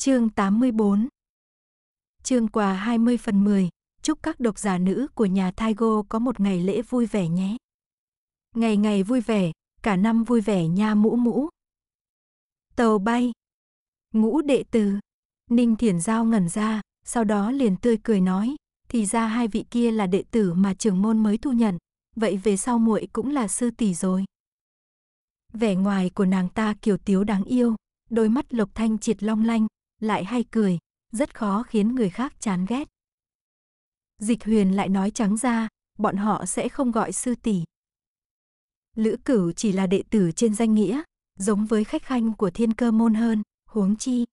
Chương 84 Chương quà 20 phần 10 Chúc các độc giả nữ của nhà Taigo có một ngày lễ vui vẻ nhé. Ngày ngày vui vẻ, cả năm vui vẻ nha mũ mũ. Tàu bay. Ngũ đệ tử. Ninh Thiển Giao ngẩn ra, sau đó liền tươi cười nói, thì ra hai vị kia là đệ tử mà trưởng môn mới thu nhận, vậy về sau muội cũng là sư tỷ rồi. Vẻ ngoài của nàng ta kiều tiếu đáng yêu, đôi mắt lộc thanh triệt long lanh, lại hay cười, rất khó khiến người khác chán ghét. Dịch huyền lại nói trắng ra, bọn họ sẽ không gọi sư tỷ. Lữ cửu chỉ là đệ tử trên danh nghĩa, giống với khách khanh của thiên cơ môn hơn, huống chi.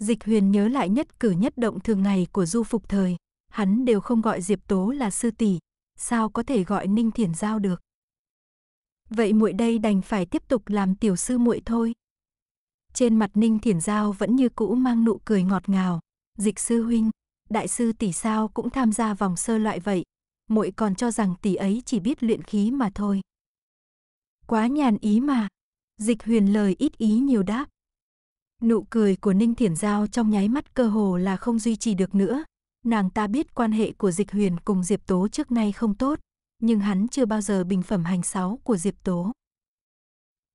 Dịch huyền nhớ lại nhất cử nhất động thường ngày của du phục thời, hắn đều không gọi Diệp Tố là sư tỷ, sao có thể gọi Ninh Thiển Giao được. Vậy muội đây đành phải tiếp tục làm tiểu sư muội thôi. Trên mặt Ninh Thiển Giao vẫn như cũ mang nụ cười ngọt ngào. Dịch sư huynh, đại sư tỷ sao cũng tham gia vòng sơ loại vậy. Muội còn cho rằng tỷ ấy chỉ biết luyện khí mà thôi. Quá nhàn ý mà. Dịch huyền lời ít ý nhiều đáp. Nụ cười của Ninh Thiển Giao trong nháy mắt cơ hồ là không duy trì được nữa. Nàng ta biết quan hệ của Dịch Huyền cùng Diệp Tố trước nay không tốt, nhưng hắn chưa bao giờ bình phẩm hành sáu của Diệp Tố.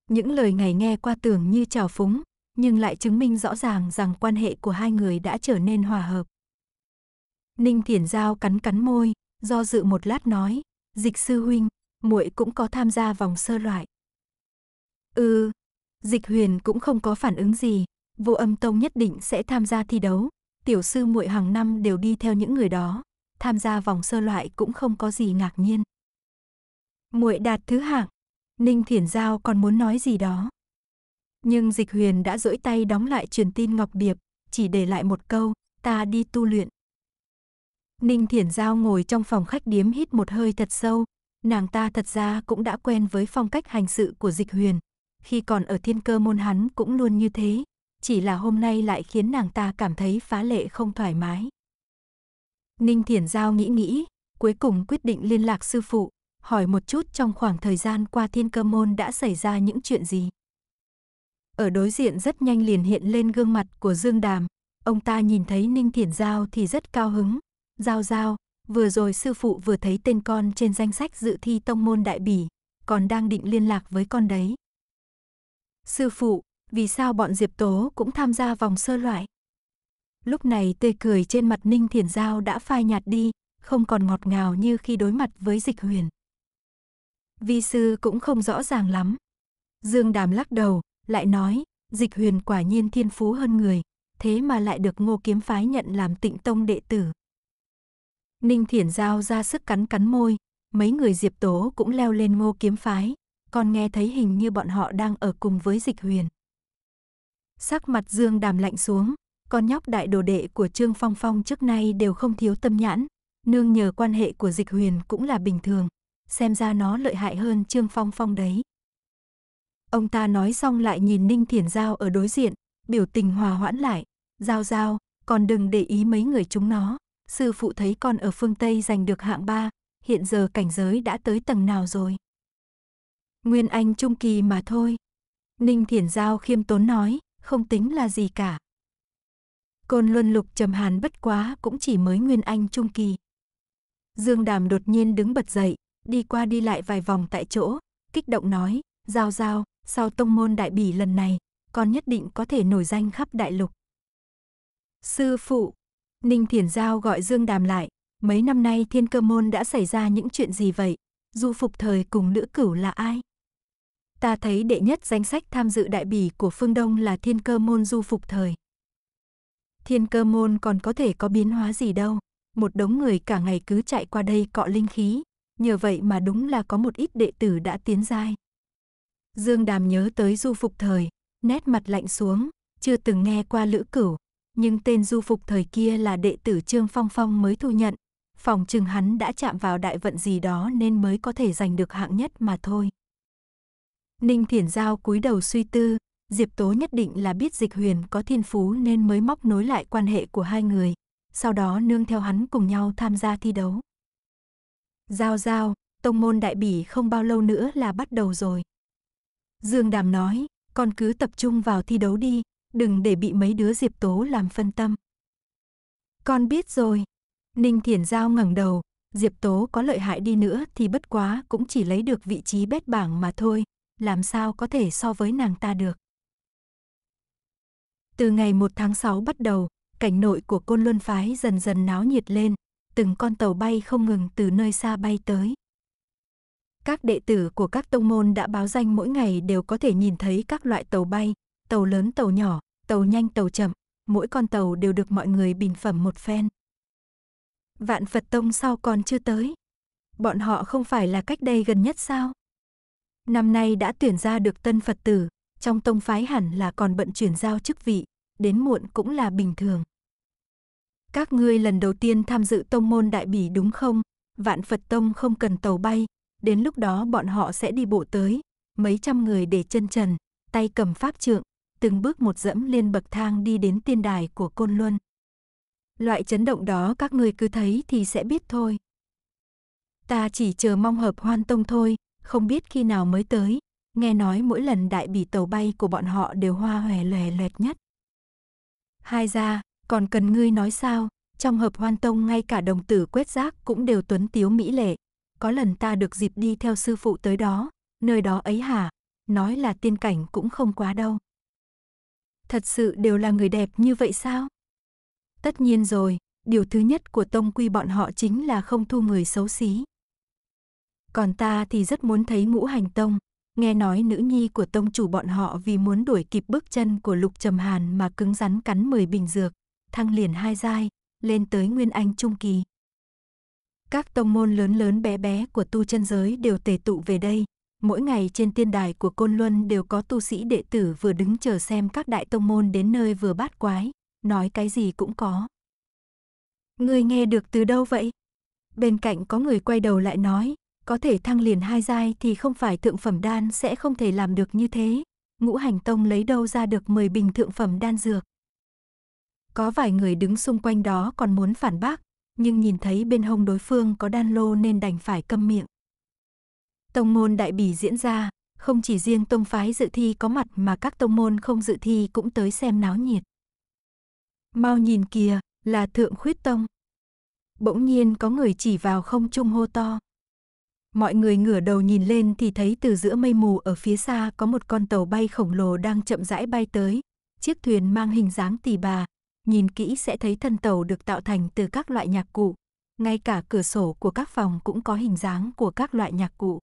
Những lời ngày nghe qua tưởng như trào phúng, nhưng lại chứng minh rõ ràng rằng quan hệ của hai người đã trở nên hòa hợp. Ninh Thiển Giao cắn cắn môi, do dự một lát nói, dịch sư huynh, muội cũng có tham gia vòng sơ loại. Ừ, dịch huyền cũng không có phản ứng gì, vô âm tông nhất định sẽ tham gia thi đấu, tiểu sư muội hàng năm đều đi theo những người đó, tham gia vòng sơ loại cũng không có gì ngạc nhiên. Muội đạt thứ hạng, Ninh Thiển Giao còn muốn nói gì đó, nhưng Dịch Huyền đã rỗi tay đóng lại truyền tin Ngọc Điệp, chỉ để lại một câu, ta đi tu luyện. Ninh Thiển Giao ngồi trong phòng khách điếm hít một hơi thật sâu, nàng ta thật ra cũng đã quen với phong cách hành sự của Dịch Huyền. Khi còn ở thiên cơ môn hắn cũng luôn như thế, chỉ là hôm nay lại khiến nàng ta cảm thấy phá lệ không thoải mái. Ninh Thiển Giao nghĩ nghĩ, cuối cùng quyết định liên lạc sư phụ, hỏi một chút trong khoảng thời gian qua thiên cơ môn đã xảy ra những chuyện gì. Ở đối diện rất nhanh liền hiện lên gương mặt của Dương Đàm. Ông ta nhìn thấy Ninh Thiển Giao thì rất cao hứng. Giao Giao, vừa rồi sư phụ vừa thấy tên con trên danh sách dự thi tông môn đại bỉ, còn đang định liên lạc với con đấy. Sư phụ, vì sao bọn Diệp Tố cũng tham gia vòng sơ loại? Lúc này tươi cười trên mặt Ninh Thiển Giao đã phai nhạt đi, không còn ngọt ngào như khi đối mặt với dịch huyền. Vi sư cũng không rõ ràng lắm. Dương Đàm lắc đầu, lại nói, dịch huyền quả nhiên thiên phú hơn người, thế mà lại được ngô kiếm phái nhận làm tịnh tông đệ tử. Ninh Thiển Giao ra sức cắn cắn môi, mấy người Diệp Tố cũng leo lên ngô kiếm phái, còn nghe thấy hình như bọn họ đang ở cùng với dịch huyền. Sắc mặt Dương đàm lạnh xuống, con nhóc đại đồ đệ của Trương Phong Phong trước nay đều không thiếu tâm nhãn, nương nhờ quan hệ của dịch huyền cũng là bình thường, xem ra nó lợi hại hơn Trương Phong Phong đấy. Ông ta nói xong lại nhìn Ninh thiền Giao ở đối diện, biểu tình hòa hoãn lại. Giao giao, còn đừng để ý mấy người chúng nó. Sư phụ thấy con ở phương Tây giành được hạng ba, hiện giờ cảnh giới đã tới tầng nào rồi. Nguyên Anh Trung Kỳ mà thôi. Ninh Thiển Giao khiêm tốn nói, không tính là gì cả. Côn Luân Lục Trầm Hàn bất quá cũng chỉ mới Nguyên Anh Trung Kỳ. Dương Đàm đột nhiên đứng bật dậy, đi qua đi lại vài vòng tại chỗ, kích động nói, Giao Giao, sau tông môn đại bỉ lần này, con nhất định có thể nổi danh khắp đại lục. Sư phụ, Ninh Thiển Giao gọi Dương Đàm lại, mấy năm nay thiên cơ môn đã xảy ra những chuyện gì vậy, du phục thời cùng lữ cửu là ai? Ta thấy đệ nhất danh sách tham dự đại bỉ của phương Đông là thiên cơ môn du phục thời. Thiên cơ môn còn có thể có biến hóa gì đâu, một đống người cả ngày cứ chạy qua đây cọ linh khí, nhờ vậy mà đúng là có một ít đệ tử đã tiến giai. Dương Đàm nhớ tới du phục thời, nét mặt lạnh xuống, chưa từng nghe qua lữ cửu, nhưng tên du phục thời kia là đệ tử Trương Phong Phong mới thu nhận, phòng chừng hắn đã chạm vào đại vận gì đó nên mới có thể giành được hạng nhất mà thôi. Ninh Thiển Giao cúi đầu suy tư, Diệp Tố nhất định là biết Dịch Huyền có thiên phú nên mới móc nối lại quan hệ của hai người, sau đó nương theo hắn cùng nhau tham gia thi đấu. Giao Giao, tông môn đại bỉ không bao lâu nữa là bắt đầu rồi. Dương Đàm nói, con cứ tập trung vào thi đấu đi, đừng để bị mấy đứa Diệp Tố làm phân tâm. Con biết rồi. Ninh Thiển Giao ngẩng đầu, Diệp Tố có lợi hại đi nữa thì bất quá cũng chỉ lấy được vị trí bét bảng mà thôi, làm sao có thể so với nàng ta được. Từ ngày 1 tháng 6 bắt đầu, cảnh nội của Côn Luân Phái dần dần náo nhiệt lên, từng con tàu bay không ngừng từ nơi xa bay tới. Các đệ tử của các tông môn đã báo danh mỗi ngày đều có thể nhìn thấy các loại tàu bay, tàu lớn tàu nhỏ, tàu nhanh tàu chậm, mỗi con tàu đều được mọi người bình phẩm một phen. Vạn Phật Tông sao còn chưa tới? Bọn họ không phải là cách đây gần nhất sao? Năm nay đã tuyển ra được tân Phật tử, trong tông phái hẳn là còn bận chuyển giao chức vị, đến muộn cũng là bình thường. Các ngươi lần đầu tiên tham dự tông môn đại bỉ đúng không? Vạn Phật Tông không cần tàu bay, đến lúc đó bọn họ sẽ đi bộ tới, mấy trăm người để chân trần, tay cầm pháp trượng, từng bước một dẫm lên bậc thang đi đến tiên đài của Côn Luân. Loại chấn động đó các người cứ thấy thì sẽ biết thôi. Ta chỉ chờ mong hợp hoan tông thôi, không biết khi nào mới tới. Nghe nói mỗi lần đại bỉ tàu bay của bọn họ đều hoa hòe lòe loẹt nhất. Hai ra, còn cần ngươi nói sao, trong hợp hoan tông ngay cả đồng tử quét rác cũng đều tuấn tiếu mỹ lệ, có lần ta được dịp đi theo sư phụ tới đó, nơi đó ấy hả, nói là tiên cảnh cũng không quá đâu. Thật sự đều là người đẹp như vậy sao? Tất nhiên rồi, điều thứ nhất của tông quy bọn họ chính là không thu người xấu xí. Còn ta thì rất muốn thấy ngũ hành tông, nghe nói nữ nhi của tông chủ bọn họ vì muốn đuổi kịp bước chân của lục trầm hàn mà cứng rắn cắn 10 bình dược, thăng liền hai giai, lên tới nguyên anh trung kỳ các tông môn lớn lớn bé bé của tu chân giới đều tề tụ về đây. Mỗi ngày trên tiên đài của Côn Luân đều có tu sĩ đệ tử vừa đứng chờ xem các đại tông môn đến nơi vừa bát quái, nói cái gì cũng có. Người nghe được từ đâu vậy? Bên cạnh có người quay đầu lại nói, có thể thăng liền hai giai thì không phải thượng phẩm đan sẽ không thể làm được như thế. Ngũ hành tông lấy đâu ra được 10 bình thượng phẩm đan dược. Có vài người đứng xung quanh đó còn muốn phản bác, nhưng nhìn thấy bên hông đối phương có đan lô nên đành phải câm miệng. Tông môn đại bỉ diễn ra, không chỉ riêng tông phái dự thi có mặt mà các tông môn không dự thi cũng tới xem náo nhiệt. Mau nhìn kìa, là thượng khuyết tông. Bỗng nhiên có người chỉ vào không trung hô to. Mọi người ngửa đầu nhìn lên thì thấy từ giữa mây mù ở phía xa có một con tàu bay khổng lồ đang chậm rãi bay tới. Chiếc thuyền mang hình dáng tỷ bà, nhìn kỹ sẽ thấy thân tàu được tạo thành từ các loại nhạc cụ. Ngay cả cửa sổ của các phòng cũng có hình dáng của các loại nhạc cụ.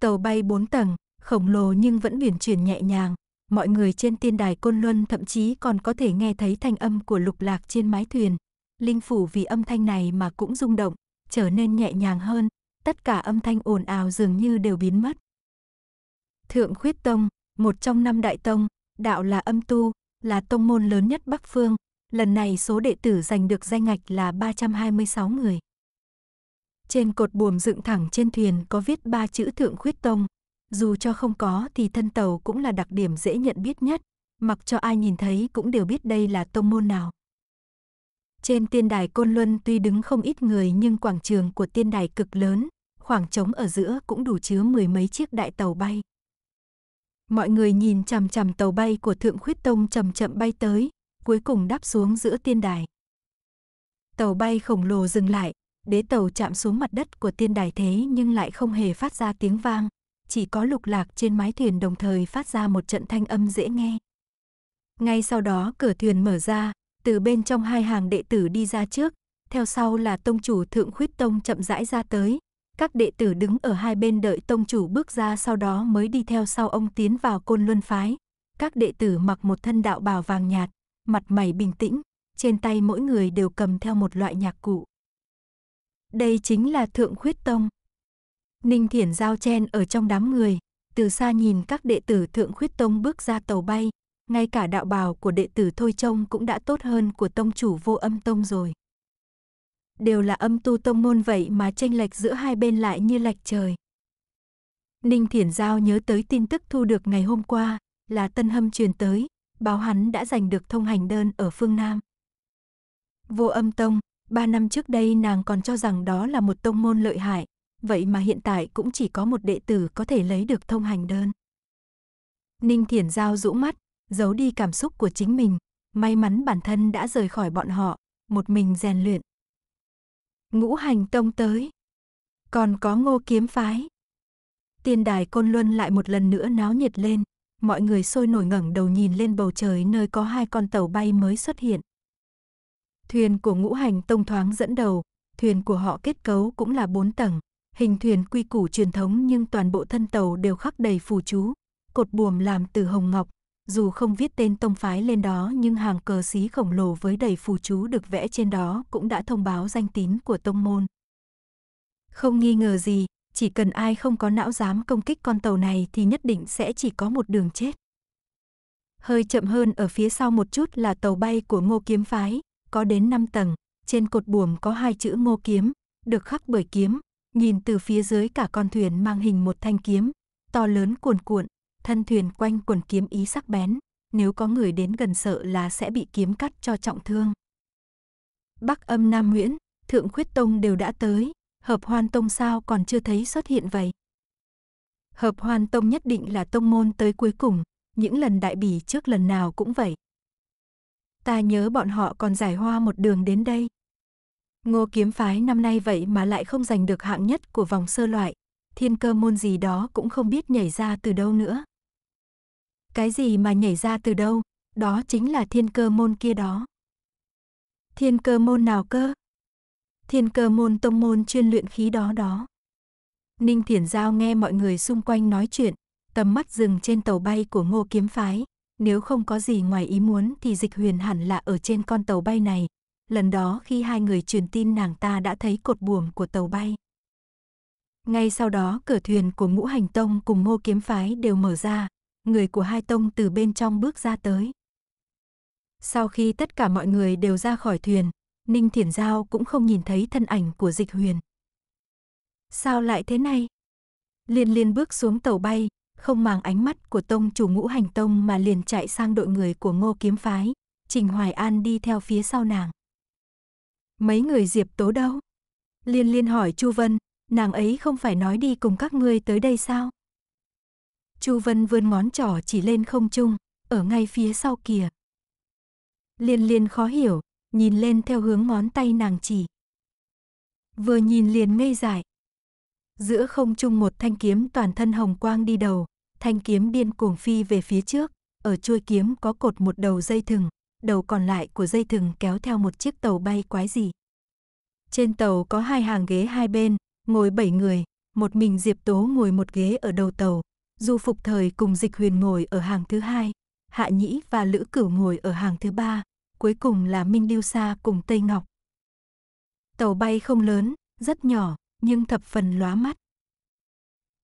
Tàu bay 4 tầng, khổng lồ nhưng vẫn biển chuyển nhẹ nhàng. Mọi người trên tiên đài Côn Luân thậm chí còn có thể nghe thấy thanh âm của lục lạc trên mái thuyền. Linh phủ vì âm thanh này mà cũng rung động, trở nên nhẹ nhàng hơn. Tất cả âm thanh ồn ào dường như đều biến mất. Thượng Khuyết Tông, một trong năm đại tông, đạo là âm tu, là tông môn lớn nhất Bắc Phương, lần này số đệ tử giành được danh ngạch là 326 người. Trên cột buồm dựng thẳng trên thuyền có viết ba chữ Thượng Khuyết Tông, dù cho không có thì thân tàu cũng là đặc điểm dễ nhận biết nhất, mặc cho ai nhìn thấy cũng đều biết đây là tông môn nào. Trên tiên đài Côn Luân tuy đứng không ít người nhưng quảng trường của tiên đài cực lớn, khoảng trống ở giữa cũng đủ chứa mười mấy chiếc đại tàu bay. Mọi người nhìn chằm chằm tàu bay của Thượng Khuyết Tông chậm chậm bay tới, cuối cùng đáp xuống giữa tiên đài. Tàu bay khổng lồ dừng lại, đế tàu chạm xuống mặt đất của tiên đài thế nhưng lại không hề phát ra tiếng vang, chỉ có lục lạc trên mái thuyền đồng thời phát ra một trận thanh âm dễ nghe. Ngay sau đó cửa thuyền mở ra, từ bên trong hai hàng đệ tử đi ra trước, theo sau là tông chủ Thượng Khuyết Tông chậm rãi ra tới, các đệ tử đứng ở hai bên đợi tông chủ bước ra sau đó mới đi theo sau ông tiến vào côn luân phái. Các đệ tử mặc một thân đạo bào vàng nhạt, mặt mày bình tĩnh, trên tay mỗi người đều cầm theo một loại nhạc cụ. Đây chính là Thượng Khuyết Tông. Ninh Thiển giao chen ở trong đám người, từ xa nhìn các đệ tử Thượng Khuyết Tông bước ra tàu bay, ngay cả đạo bào của đệ tử Thôi Trông cũng đã tốt hơn của tông chủ vô âm tông rồi đều là âm tu tông môn vậy mà tranh lệch giữa hai bên lại như lệch trời. Ninh Thiển Giao nhớ tới tin tức thu được ngày hôm qua, là Tân Hâm truyền tới, báo hắn đã giành được thông hành đơn ở phương Nam. Vô âm tông, ba năm trước đây nàng còn cho rằng đó là một tông môn lợi hại, vậy mà hiện tại cũng chỉ có một đệ tử có thể lấy được thông hành đơn. Ninh Thiển Giao rũ mắt, giấu đi cảm xúc của chính mình, may mắn bản thân đã rời khỏi bọn họ, một mình rèn luyện, ngũ hành tông tới. Còn có ngô kiếm phái. Tiên đài Côn Luân lại một lần nữa náo nhiệt lên, mọi người sôi nổi ngẩng đầu nhìn lên bầu trời nơi có hai con tàu bay mới xuất hiện. Thuyền của ngũ hành tông thoáng dẫn đầu, thuyền của họ kết cấu cũng là bốn tầng, hình thuyền quy củ truyền thống nhưng toàn bộ thân tàu đều khắc đầy phù chú, cột buồm làm từ hồng ngọc, dù không viết tên tông phái lên đó nhưng hàng cờ xí khổng lồ với đầy phù chú được vẽ trên đó cũng đã thông báo danh tín của tông môn. Không nghi ngờ gì, chỉ cần ai không có não dám công kích con tàu này thì nhất định sẽ chỉ có một đường chết. Hơi chậm hơn ở phía sau một chút là tàu bay của Ngô Kiếm phái, có đến 5 tầng, trên cột buồm có hai chữ Ngô Kiếm, được khắc bởi kiếm, nhìn từ phía dưới cả con thuyền mang hình một thanh kiếm, to lớn cuồn cuộn, thân thuyền quanh quần kiếm ý sắc bén, nếu có người đến gần sợ là sẽ bị kiếm cắt cho trọng thương. Bắc âm Nam Nguyễn, Thượng Khuyết Tông đều đã tới, Hợp Hoan Tông sao còn chưa thấy xuất hiện vậy? Hợp Hoan Tông nhất định là tông môn tới cuối cùng, những lần đại bỉ trước lần nào cũng vậy. Ta nhớ bọn họ còn giải hoa một đường đến đây. Ngô kiếm phái năm nay vậy mà lại không giành được hạng nhất của vòng sơ loại, thiên cơ môn gì đó cũng không biết nhảy ra từ đâu nữa. Cái gì mà nhảy ra từ đâu, đó chính là thiên cơ môn kia đó. Thiên cơ môn nào cơ? Thiên cơ môn tông môn chuyên luyện khí đó đó. Ninh Thiển Giao nghe mọi người xung quanh nói chuyện, tầm mắt dừng trên tàu bay của ngô kiếm phái. Nếu không có gì ngoài ý muốn thì dịch huyền hẳn là ở trên con tàu bay này. Lần đó khi hai người truyền tin nàng ta đã thấy cột buồm của tàu bay. Ngay sau đó cửa thuyền của ngũ hành tông cùng ngô kiếm phái đều mở ra, người của hai tông từ bên trong bước ra tới. Sau khi tất cả mọi người đều ra khỏi thuyền, Ninh Thiển Giao cũng không nhìn thấy thân ảnh của dịch huyền. Sao lại thế này? Liên liên bước xuống tàu bay, không màng ánh mắt của tông chủ ngũ hành tông mà liền chạy sang đội người của ngô kiếm phái, Trình Hoài An đi theo phía sau nàng. Mấy người diệp tố đâu? Liên liên hỏi Chu Vân, nàng ấy không phải nói đi cùng các ngươi tới đây sao? Chu Vân vươn ngón trỏ chỉ lên không trung, ở ngay phía sau kìa. Liên liên khó hiểu, nhìn lên theo hướng ngón tay nàng chỉ. Vừa nhìn liền ngây dại. Giữa không trung một thanh kiếm toàn thân hồng quang đi đầu, thanh kiếm điên cuồng phi về phía trước, ở chuôi kiếm có cột một đầu dây thừng, đầu còn lại của dây thừng kéo theo một chiếc tàu bay quái gì. Trên tàu có hai hàng ghế hai bên, ngồi bảy người, một mình Diệp Tố ngồi một ghế ở đầu tàu, Du Phục Thời cùng Dịch Huyền ngồi ở hàng thứ hai, Hạ Nhĩ và Lữ Cửu ngồi ở hàng thứ ba, cuối cùng là Minh Điêu Sa cùng Tây Ngọc. Tàu bay không lớn, rất nhỏ, nhưng thập phần lóa mắt.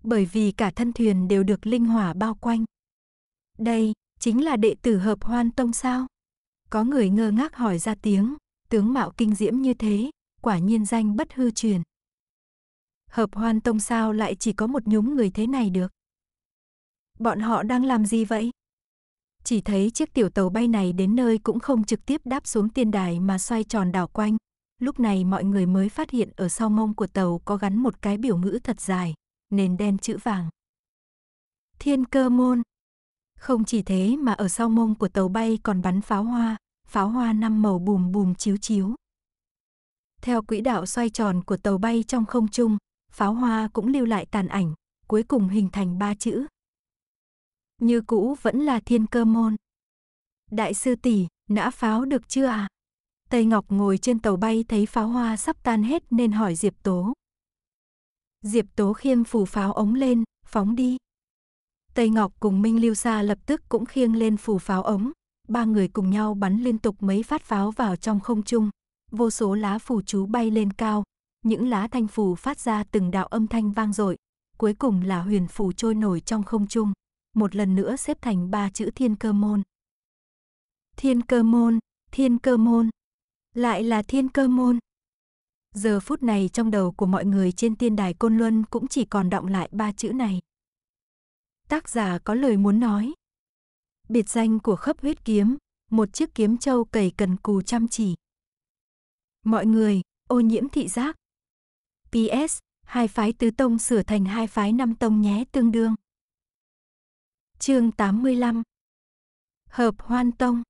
Bởi vì cả thân thuyền đều được linh hỏa bao quanh. Đây, chính là đệ tử hợp hoan tông sao? Có người ngơ ngác hỏi ra tiếng, tướng mạo kinh diễm như thế, quả nhiên danh bất hư truyền. Hợp hoan tông sao lại chỉ có một nhúng người thế này được? bọn họ đang làm gì vậy? Chỉ thấy chiếc tiểu tàu bay này đến nơi cũng không trực tiếp đáp xuống tiên đài mà xoay tròn đảo quanh. Lúc này mọi người mới phát hiện ở sau mông của tàu có gắn một cái biểu ngữ thật dài, nền đen chữ vàng. Thiên cơ môn. Không chỉ thế mà ở sau mông của tàu bay còn bắn pháo hoa, pháo hoa năm màu bùm bùm chiếu chiếu. Theo quỹ đạo xoay tròn của tàu bay trong không trung, pháo hoa cũng lưu lại tàn ảnh, cuối cùng hình thành ba chữ như cũ vẫn là thiên cơ môn. Đại sư tỷ, nã pháo được chưa à? Tây Ngọc ngồi trên tàu bay thấy pháo hoa sắp tan hết nên hỏi Diệp Tố. Diệp Tố khiêng phủ pháo ống lên, phóng đi. Tây Ngọc cùng Minh Lưu Sa lập tức cũng khiêng lên phủ pháo ống. Ba người cùng nhau bắn liên tục mấy phát pháo vào trong không trung. Vô số lá phù chú bay lên cao. Những lá thanh phù phát ra từng đạo âm thanh vang dội. Cuối cùng là huyền phù trôi nổi trong không trung một lần nữa xếp thành ba chữ thiên cơ môn. Thiên cơ môn, thiên cơ môn, lại là thiên cơ môn. Giờ phút này trong đầu của mọi người trên tiên đài Côn Luân cũng chỉ còn động lại ba chữ này. Tác giả có lời muốn nói. Biệt danh của khớp huyết kiếm, một chiếc kiếm trâu cầy cần cù chăm chỉ. Mọi người, ô nhiễm thị giác. PS, hai phái tứ tông sửa thành hai phái năm tông nhé tương đương. Chương 85 Hợp Hoan Tông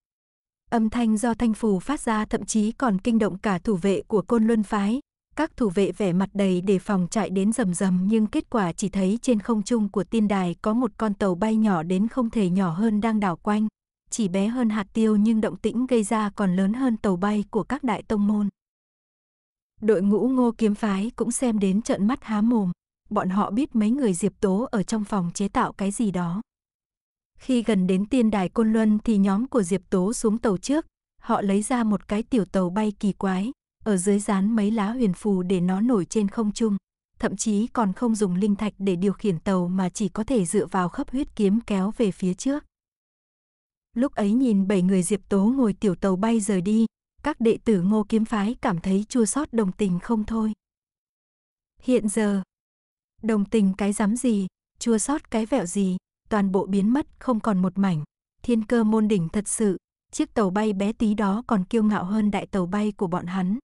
Âm thanh do thanh phù phát ra thậm chí còn kinh động cả thủ vệ của côn luân phái. Các thủ vệ vẻ mặt đầy đề phòng chạy đến rầm rầm nhưng kết quả chỉ thấy trên không trung của tiên đài có một con tàu bay nhỏ đến không thể nhỏ hơn đang đảo quanh. Chỉ bé hơn hạt tiêu nhưng động tĩnh gây ra còn lớn hơn tàu bay của các đại tông môn. Đội ngũ ngô kiếm phái cũng xem đến trợn mắt há mồm. Bọn họ biết mấy người Diệp Tố ở trong phòng chế tạo cái gì đó. Khi gần đến tiên đài Côn Luân thì nhóm của Diệp Tố xuống tàu trước, họ lấy ra một cái tiểu tàu bay kỳ quái, ở dưới dán mấy lá huyền phù để nó nổi trên không trung, thậm chí còn không dùng linh thạch để điều khiển tàu mà chỉ có thể dựa vào khớp huyết kiếm kéo về phía trước. Lúc ấy nhìn bảy người Diệp Tố ngồi tiểu tàu bay rời đi, các đệ tử Ngô Kiếm phái cảm thấy chua xót đồng tình không thôi. Hiện giờ, đồng tình cái dám gì, chua xót cái vẹo gì? toàn bộ biến mất, không còn một mảnh. Thiên cơ môn đỉnh thật sự, chiếc tàu bay bé tí đó còn kiêu ngạo hơn đại tàu bay của bọn hắn.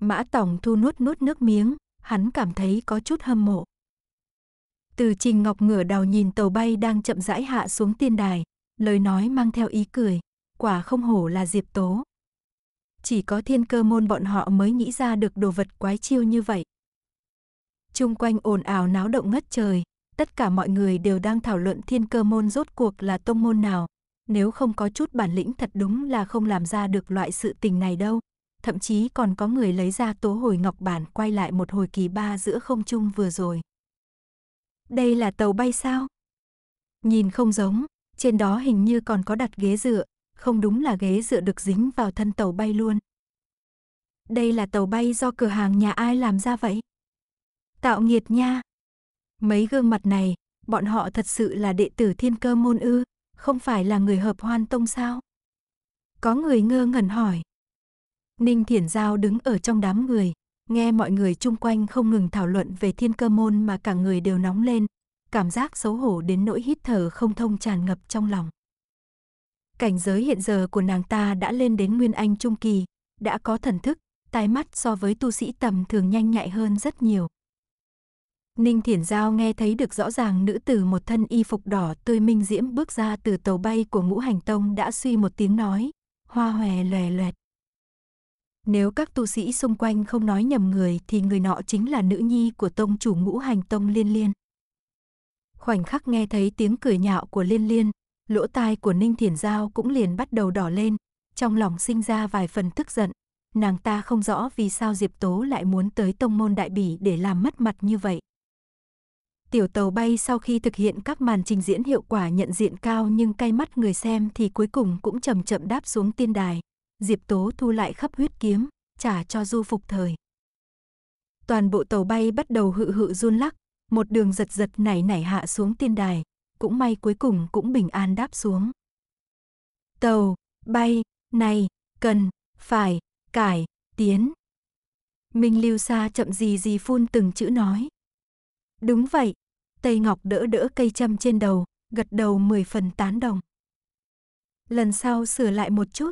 Mã Tổng thu nuốt nuốt nước miếng, hắn cảm thấy có chút hâm mộ. Từ Trình Ngọc ngửa đầu nhìn tàu bay đang chậm rãi hạ xuống tiên đài, lời nói mang theo ý cười, quả không hổ là Diệp Tố. Chỉ có thiên cơ môn bọn họ mới nghĩ ra được đồ vật quái chiêu như vậy. Trung quanh ồn ào náo động ngất trời, tất cả mọi người đều đang thảo luận thiên cơ môn rốt cuộc là tông môn nào. Nếu không có chút bản lĩnh thật đúng là không làm ra được loại sự tình này đâu. Thậm chí còn có người lấy ra tố hồi ngọc bản quay lại một hồi kỳ ba giữa không trung vừa rồi. Đây là tàu bay sao? Nhìn không giống, trên đó hình như còn có đặt ghế dựa, không đúng là ghế dựa được dính vào thân tàu bay luôn. Đây là tàu bay do cửa hàng nhà ai làm ra vậy? Tạo nghiệt nha! Mấy gương mặt này, bọn họ thật sự là đệ tử thiên cơ môn ư, không phải là người hợp hoan tông sao? Có người ngơ ngẩn hỏi. Ninh Thiển Giao đứng ở trong đám người, nghe mọi người chung quanh không ngừng thảo luận về thiên cơ môn mà cả người đều nóng lên, cảm giác xấu hổ đến nỗi hít thở không thông tràn ngập trong lòng. Cảnh giới hiện giờ của nàng ta đã lên đến Nguyên Anh Trung Kỳ, đã có thần thức, tai mắt so với tu sĩ tầm thường nhanh nhạy hơn rất nhiều. Ninh Thiển Giao nghe thấy được rõ ràng nữ tử một thân y phục đỏ tươi minh diễm bước ra từ tàu bay của ngũ hành tông đã suy một tiếng nói, hoa hòe lòe loẹt. Nếu các tu sĩ xung quanh không nói nhầm người thì người nọ chính là nữ nhi của tông chủ ngũ hành tông liên liên. Khoảnh khắc nghe thấy tiếng cười nhạo của liên liên, lỗ tai của Ninh Thiển Giao cũng liền bắt đầu đỏ lên, trong lòng sinh ra vài phần tức giận. Nàng ta không rõ vì sao Diệp Tố lại muốn tới tông môn đại bỉ để làm mất mặt như vậy tiểu tàu bay sau khi thực hiện các màn trình diễn hiệu quả nhận diện cao nhưng cay mắt người xem thì cuối cùng cũng chậm chậm đáp xuống tiên đài. Diệp Tố thu lại khắp huyết kiếm, trả cho du phục thời. Toàn bộ tàu bay bắt đầu hự hự run lắc, một đường giật giật nảy nảy hạ xuống tiên đài, cũng may cuối cùng cũng bình an đáp xuống. Tàu, bay, này, cần, phải, cải, tiến. Minh Lưu Sa chậm gì gì phun từng chữ nói. Đúng vậy, Tây Ngọc đỡ đỡ cây châm trên đầu, gật đầu mười phần tán đồng. Lần sau sửa lại một chút.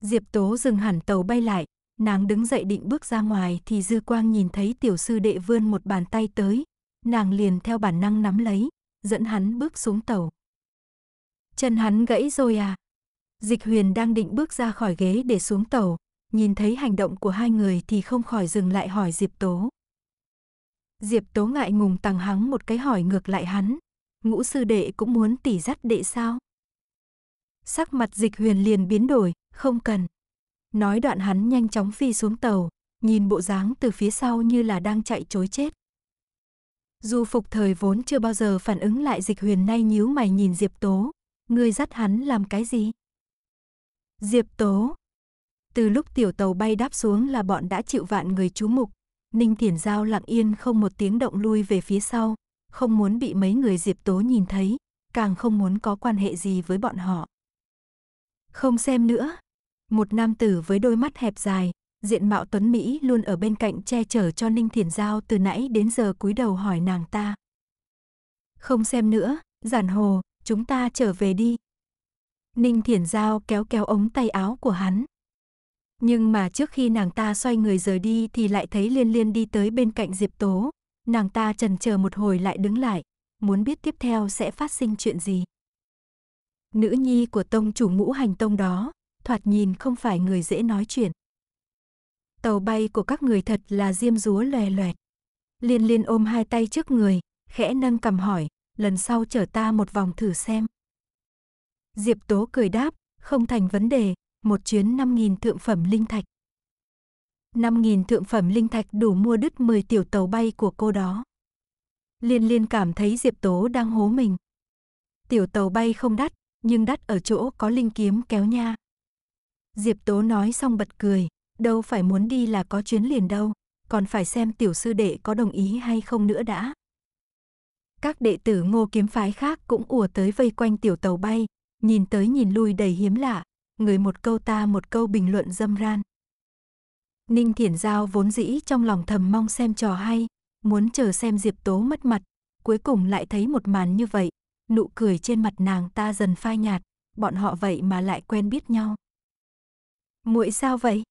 Diệp Tố dừng hẳn tàu bay lại, nàng đứng dậy định bước ra ngoài thì Dư Quang nhìn thấy tiểu sư đệ vươn một bàn tay tới, nàng liền theo bản năng nắm lấy, dẫn hắn bước xuống tàu. Chân hắn gãy rồi à? Dịch Huyền đang định bước ra khỏi ghế để xuống tàu, nhìn thấy hành động của hai người thì không khỏi dừng lại hỏi Diệp Tố. Diệp Tố ngại ngùng tằng hắng một cái hỏi ngược lại hắn. Ngũ sư đệ cũng muốn tỉ dắt đệ sao? Sắc mặt dịch huyền liền biến đổi, không cần. Nói đoạn hắn nhanh chóng phi xuống tàu, nhìn bộ dáng từ phía sau như là đang chạy chối chết. Du phục thời vốn chưa bao giờ phản ứng lại dịch huyền nay nhíu mày nhìn Diệp Tố. Ngươi dắt hắn làm cái gì? Diệp Tố. Từ lúc tiểu tàu bay đáp xuống là bọn đã chịu vạn người chú mục, Ninh Thiển Giao lặng yên không một tiếng động lui về phía sau, không muốn bị mấy người Diệp Tố nhìn thấy, càng không muốn có quan hệ gì với bọn họ. Không xem nữa. Một nam tử với đôi mắt hẹp dài, diện mạo tuấn Mỹ luôn ở bên cạnh che chở cho Ninh Thiển Giao từ nãy đến giờ cúi đầu hỏi nàng ta. Không xem nữa, giản hồ, chúng ta trở về đi. Ninh Thiển Giao kéo kéo ống tay áo của hắn, nhưng mà trước khi nàng ta xoay người rời đi thì lại thấy Liên Liên đi tới bên cạnh Diệp Tố. Nàng ta trần chờ một hồi lại đứng lại, muốn biết tiếp theo sẽ phát sinh chuyện gì. Nữ nhi của tông chủ ngũ hành tông đó, thoạt nhìn không phải người dễ nói chuyện. Tàu bay của các người thật là diêm rúa lòe loẹt. Liên liên ôm hai tay trước người, khẽ nâng cầm hỏi, lần sau chở ta một vòng thử xem. Diệp Tố cười đáp, không thành vấn đề, một chuyến 5.000 thượng phẩm linh thạch. 5.000 thượng phẩm linh thạch đủ mua đứt 10 tiểu tàu bay của cô đó. Liên liên cảm thấy Diệp Tố đang hố mình. Tiểu tàu bay không đắt, nhưng đắt ở chỗ có linh kiếm kéo nha. Diệp Tố nói xong bật cười, đâu phải muốn đi là có chuyến liền đâu, còn phải xem tiểu sư đệ có đồng ý hay không nữa đã. Các đệ tử ngô kiếm phái khác cũng ùa tới vây quanh tiểu tàu bay, nhìn tới nhìn lui đầy hiếm lạ, người một câu ta một câu bình luận dâm ran. Ninh Thiển Giao vốn dĩ trong lòng thầm mong xem trò hay, muốn chờ xem Diệp Tố mất mặt, cuối cùng lại thấy một màn như vậy, nụ cười trên mặt nàng ta dần phai nhạt, bọn họ vậy mà lại quen biết nhau. Muội sao vậy?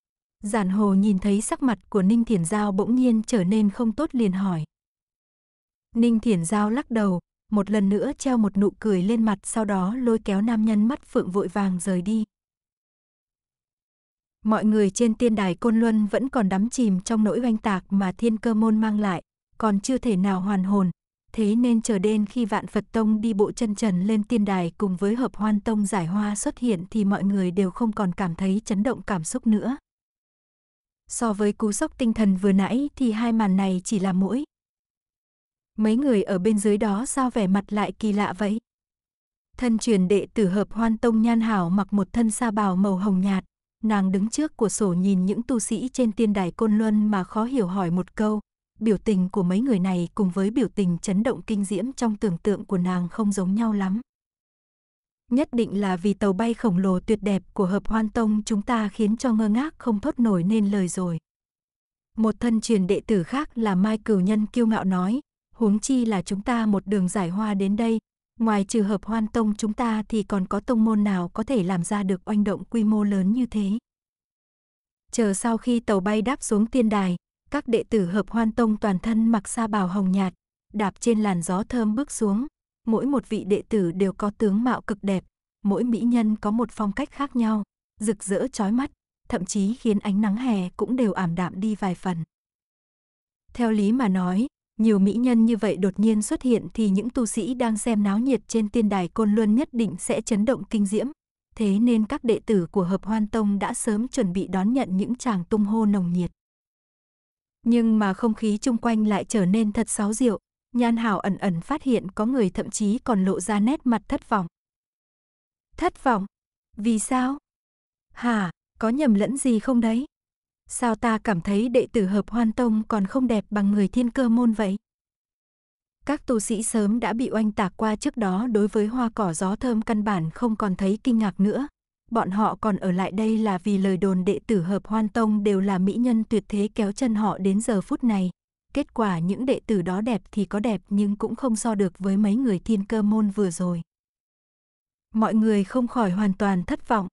Giản Hồ nhìn thấy sắc mặt của Ninh Thiển Giao bỗng nhiên trở nên không tốt liền hỏi. Ninh Thiển Giao lắc đầu, một lần nữa treo một nụ cười lên mặt sau đó lôi kéo nam nhân mắt phượng vội vàng rời đi. Mọi người trên tiên đài Côn Luân vẫn còn đắm chìm trong nỗi oanh tạc mà thiên cơ môn mang lại, còn chưa thể nào hoàn hồn. Thế nên chờ đến khi vạn Phật Tông đi bộ chân trần lên tiên đài cùng với hợp hoan tông giải hoa xuất hiện thì mọi người đều không còn cảm thấy chấn động cảm xúc nữa. So với cú sốc tinh thần vừa nãy thì hai màn này chỉ là mũi. Mấy người ở bên dưới đó sao vẻ mặt lại kỳ lạ vậy? Thân truyền đệ tử hợp hoan tông nhan hảo mặc một thân sa bào màu hồng nhạt, Nàng đứng trước của sổ nhìn những tu sĩ trên tiên đài Côn Luân mà khó hiểu hỏi một câu. Biểu tình của mấy người này cùng với biểu tình chấn động kinh diễm trong tưởng tượng của nàng không giống nhau lắm. Nhất định là vì tàu bay khổng lồ tuyệt đẹp của hợp hoan tông chúng ta khiến cho ngơ ngác không thốt nổi nên lời rồi. Một thân truyền đệ tử khác là Mai Cửu Nhân kiêu ngạo nói, huống chi là chúng ta một đường giải hoa đến đây, Ngoài trừ hợp hoan tông chúng ta thì còn có tông môn nào có thể làm ra được oanh động quy mô lớn như thế. Chờ sau khi tàu bay đáp xuống tiên đài, các đệ tử hợp hoan tông toàn thân mặc sa bào hồng nhạt, đạp trên làn gió thơm bước xuống. Mỗi một vị đệ tử đều có tướng mạo cực đẹp, mỗi mỹ nhân có một phong cách khác nhau, rực rỡ chói mắt, thậm chí khiến ánh nắng hè cũng đều ảm đạm đi vài phần. Theo lý mà nói, nhiều mỹ nhân như vậy đột nhiên xuất hiện thì những tu sĩ đang xem náo nhiệt trên tiên đài Côn Luân nhất định sẽ chấn động kinh diễm. Thế nên các đệ tử của Hợp Hoan Tông đã sớm chuẩn bị đón nhận những chàng tung hô nồng nhiệt. Nhưng mà không khí chung quanh lại trở nên thật sáo rượu, Nhan Hảo ẩn ẩn phát hiện có người thậm chí còn lộ ra nét mặt thất vọng. Thất vọng? Vì sao? Hả, có nhầm lẫn gì không đấy? Sao ta cảm thấy đệ tử hợp hoan tông còn không đẹp bằng người thiên cơ môn vậy? Các tu sĩ sớm đã bị oanh tạc qua trước đó đối với hoa cỏ gió thơm căn bản không còn thấy kinh ngạc nữa. Bọn họ còn ở lại đây là vì lời đồn đệ tử hợp hoan tông đều là mỹ nhân tuyệt thế kéo chân họ đến giờ phút này. Kết quả những đệ tử đó đẹp thì có đẹp nhưng cũng không so được với mấy người thiên cơ môn vừa rồi. Mọi người không khỏi hoàn toàn thất vọng.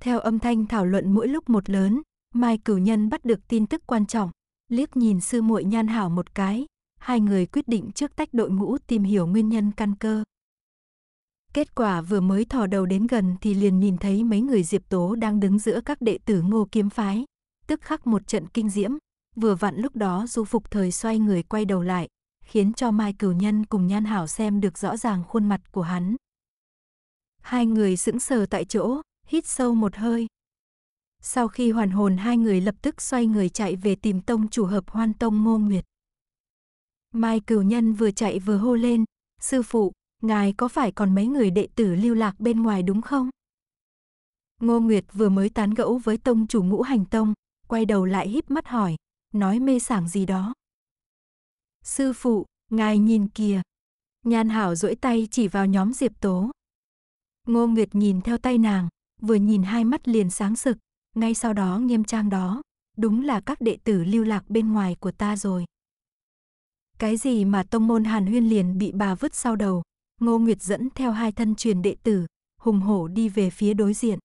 Theo âm thanh thảo luận mỗi lúc một lớn, Mai Cửu Nhân bắt được tin tức quan trọng, liếc nhìn sư muội Nhan Hảo một cái, hai người quyết định trước tách đội ngũ tìm hiểu nguyên nhân căn cơ. Kết quả vừa mới thò đầu đến gần thì liền nhìn thấy mấy người Diệp Tố đang đứng giữa các đệ tử Ngô Kiếm phái, tức khắc một trận kinh diễm, vừa vặn lúc đó Du Phục Thời xoay người quay đầu lại, khiến cho Mai Cửu Nhân cùng Nhan Hảo xem được rõ ràng khuôn mặt của hắn. Hai người sững sờ tại chỗ, hít sâu một hơi, sau khi hoàn hồn hai người lập tức xoay người chạy về tìm tông chủ hợp hoan tông ngô nguyệt. Mai cửu nhân vừa chạy vừa hô lên, sư phụ, ngài có phải còn mấy người đệ tử lưu lạc bên ngoài đúng không? Ngô Nguyệt vừa mới tán gẫu với tông chủ ngũ hành tông, quay đầu lại híp mắt hỏi, nói mê sảng gì đó. Sư phụ, ngài nhìn kìa. Nhan Hảo duỗi tay chỉ vào nhóm Diệp Tố. Ngô Nguyệt nhìn theo tay nàng, vừa nhìn hai mắt liền sáng sực, ngay sau đó nghiêm trang đó, đúng là các đệ tử lưu lạc bên ngoài của ta rồi. Cái gì mà tông môn Hàn Huyên liền bị bà vứt sau đầu, Ngô Nguyệt dẫn theo hai thân truyền đệ tử, hùng hổ đi về phía đối diện.